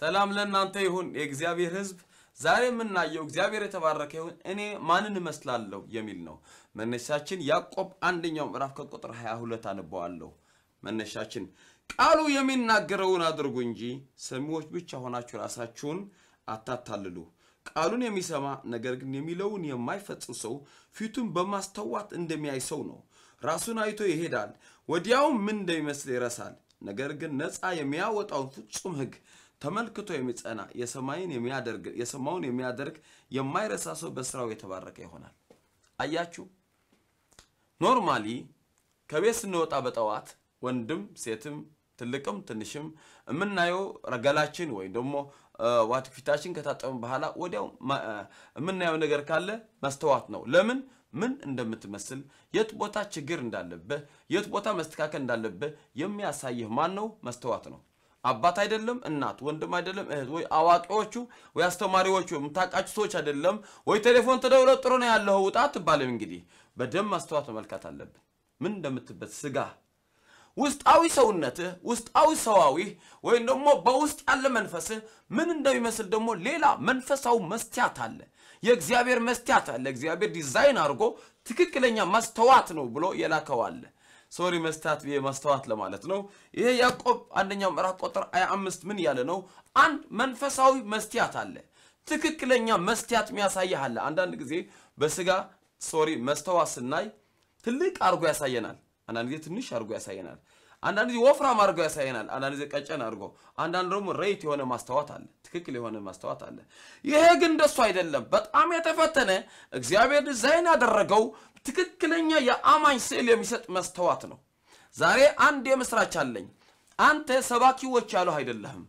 ሰላም ለእናንተ ይሁን የእግዚአብሔር ህዝብ። ዛሬ የምናየው እግዚአብሔር የተባረከ ይሁን እኔ ማንን እመስላለሁ የሚል ነው። መነሻችን ያዕቆብ አንደኛው ምዕራፍ ከቁጥር 22 አንበዋለሁ። መነሻችን ቃሉ የሚናገረውን አድርጉ እንጂ ሰሚዎች ብቻ ሆናችሁ ራሳችሁን አታታልሉ። ቃሉን የሚሰማ ነገር ግን የሚለውን የማይፈጽም ሰው ፊቱን በማስተዋት እንደሚያይ ሰው ነው። ራሱን አይቶ ይሄዳል፣ ወዲያውም ምን እንደሚመስል ይረሳል። ነገር ግን ነፃ የሚያወጣውን ፍጹም ህግ? ተመልክቶ የሚጸና የሰማይን የሚያደርግ የሰማውን የሚያደርግ የማይረሳ ሰው በስራው የተባረከ ይሆናል። አያችሁ፣ ኖርማሊ ከቤት ስንወጣ በጠዋት ወንድም ሴትም ትልቅም ትንሽም የምናየው ረገላችን ወይም ደግሞ ዋት ፊታችን ከታጠብን በኋላ ወዲያው የምናየው ነገር ካለ መስተዋት ነው። ለምን ምን እንደምትመስል የት ቦታ ችግር እንዳለብህ፣ የት ቦታ መስተካከል እንዳለብህ የሚያሳይህ ማን ነው? መስተዋት ነው። አባት አይደለም እናት፣ ወንድም አይደለም እህት፣ ወይ አዋቂዎቹ ወይ አስተማሪዎቹ የምታውቃችሁ ሰዎች አይደለም፣ ወይ ቴሌፎን ተደውሎ ጥሩ ነው ያለው ውጣ አትባልም። እንግዲህ በደንብ ማስተዋት መመልከት አለብን። ምን እንደምትበት ስጋ ውስጣዊ ሰውነትህ ውስጣዊ ሰዋዊ ወይም ደግሞ በውስጥ ያለ መንፈስህ ምን እንደሚመስል ደግሞ ሌላ መንፈሳዊ መስትያት አለ። የእግዚአብሔር መስትያት አለ። እግዚአብሔር ዲዛይን አድርጎ ትክክለኛ ማስተዋት ነው ብሎ የላከው ሶሪ መስታት መስተዋት ለማለት ነው። ይሄ ያዕቆብ አንደኛው ምዕራፍ ቁጥር 25 ምን ያለ ነው? አንድ መንፈሳዊ መስትያት አለ። ትክክለኛ መስትያት የሚያሳይህ አለ። አንዳንድ ጊዜ በስጋ ሶሪ መስተዋት ስናይ ትልቅ አድርጎ ያሳየናል። አንዳንድ ጊዜ ትንሽ አድርጎ ያሳየናል። አንዳንድ ጊዜ ወፍራም አድርገው ያሳየናል፣ አንዳንድ ጊዜ ቀጨን አድርገው፣ አንዳንድ ደግሞ ሬት የሆነ ማስተዋት አለ፣ ትክክል የሆነ ማስተዋት አለ። ይሄ ግን እንደሱ አይደለም። በጣም የተፈተነ እግዚአብሔር ዲዛይን ያደረገው ትክክለኛ የአማኝ ስዕል የሚሰጥ መስተዋት ነው። ዛሬ አንድ የምስራች አለኝ። አንተ ሰባኪዎች ያለው አይደለህም።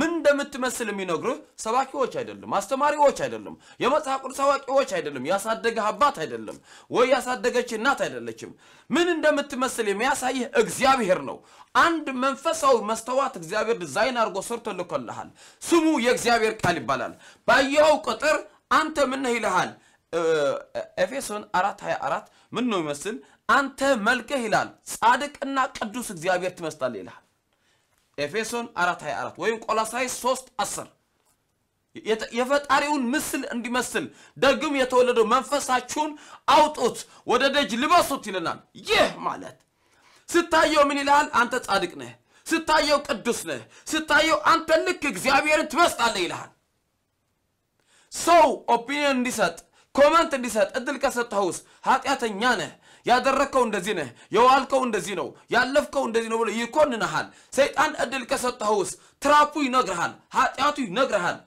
ምን እንደምትመስል የሚነግርህ ሰባኪዎች አይደሉም፣ አስተማሪዎች አይደሉም፣ የመጽሐፍ ቅዱስ አዋቂዎች አይደሉም፣ ያሳደገህ አባት አይደለም፣ ወይ ያሳደገች እናት አይደለችም። ምን እንደምትመስል የሚያሳይህ እግዚአብሔር ነው። አንድ መንፈሳዊ መስተዋት እግዚአብሔር ዲዛይን አድርጎ ሰርቶ ልኮልሃል። ስሙ የእግዚአብሔር ቃል ይባላል። ባየኸው ቁጥር አንተ ምነህ ይልሃል። ኤፌሶን 4 24 ምን ነው ይመስል አንተ መልከህ ይላል ጻድቅና ቅዱስ እግዚአብሔር ትመስላለህ ይልሃል። ኤፌሶን 424 ወይም ቆላሳይስ 3 10 የፈጣሪውን ምስል እንዲመስል ደግም የተወለደው መንፈሳችሁን አውጡት ወደ ደጅ ልበሱት ይለናል። ይህ ማለት ስታየው ምን ይልሃል? አንተ ጻድቅ ነህ፣ ስታየው ቅዱስ ነህ፣ ስታየው አንተ ልክ እግዚአብሔርን ትመስላለህ ይልሃል። ሰው ኦፒኒየን እንዲሰጥ ኮመንት እንዲሰጥ እድል ከሰጠኸውስ ኃጢአተኛ ነህ፣ ያደረግከው እንደዚህ ነህ፣ የዋልከው እንደዚህ ነው፣ ያለፍከው እንደዚህ ነው ብሎ ይኮንንሃል። ሰይጣን እድል ከሰጠኸውስ ትራፑ ይነግርሃል፣ ኃጢአቱ ይነግርሃል፣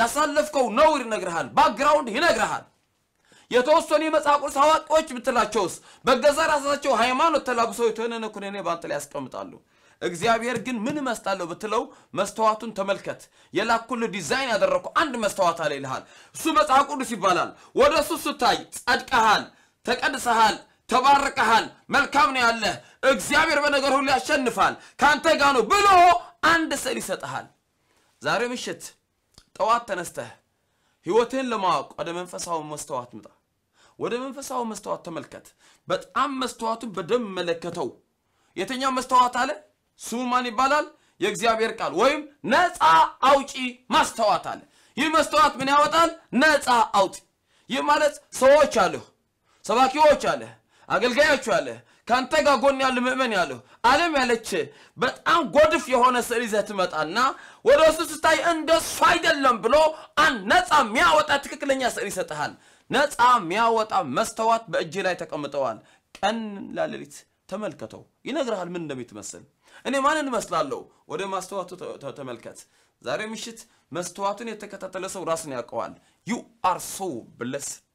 ያሳለፍከው ነውር ይነግርሃል፣ ባክግራውንድ ይነግርሃል። የተወሰኑ የመጽሐፍ ቅዱስ አዋቂዎች ብትላቸውስ በገዛ ራሳቸው ሃይማኖት ተላብሰው የተነነ ኩነኔ በአንተ ላይ ያስቀምጣሉ። እግዚአብሔር ግን ምን እመስላለሁ ብትለው መስተዋቱን ተመልከት፣ የላኩል ዲዛይን ያደረግኩ አንድ መስተዋት አለ ይልሃል። እሱ መጽሐፍ ቅዱስ ይባላል። ወደ እሱ ስታይ ጸድቀሃል፣ ተቀድሰሃል፣ ተባርከሃል፣ መልካም ነው ያለህ፣ እግዚአብሔር በነገር ሁሉ ያሸንፋል፣ ከአንተ ጋር ነው ብሎ አንድ ስዕል ይሰጠሃል። ዛሬ ምሽት ጠዋት ተነስተህ ህይወትህን ለማወቅ ወደ መንፈሳዊ መስተዋት ምጣ። ወደ መንፈሳዊ መስተዋት ተመልከት። በጣም መስተዋቱን በደንብ መለከተው። የትኛው መስተዋት አለ? ስሙ ማን ይባላል? የእግዚአብሔር ቃል ወይም ነፃ አውጪ ማስተዋት አለ። ይህ መስተዋት ምን ያወጣል? ነፃ አውጪ። ይህ ማለት ሰዎች አለሁ፣ ሰባኪዎች አለ፣ አገልጋዮች አለ፣ ከአንተ ጋር ጎን ያለ ምእመን ያለሁ። ዓለም ያለች በጣም ጎድፍ የሆነ ስዕል ይዘህ ትመጣና ወደ ውስጥ ስታይ እንደሱ አይደለም ብሎ አንድ ነፃ የሚያወጣ ትክክለኛ ስዕል ይሰጥሃል። ነፃ የሚያወጣ መስተዋት በእጅ ላይ ተቀምጠዋል። ቀን ላሌሊት ተመልከተው፣ ይነግርሃል ምን እንደሚትመስል። እኔ ማንን እመስላለሁ? ወደ ማስተዋቱ ተመልከት። ዛሬ ምሽት መስተዋቱን የተከታተለ ሰው ራሱን ያውቀዋል። ዩ አር ሶ ብለስድ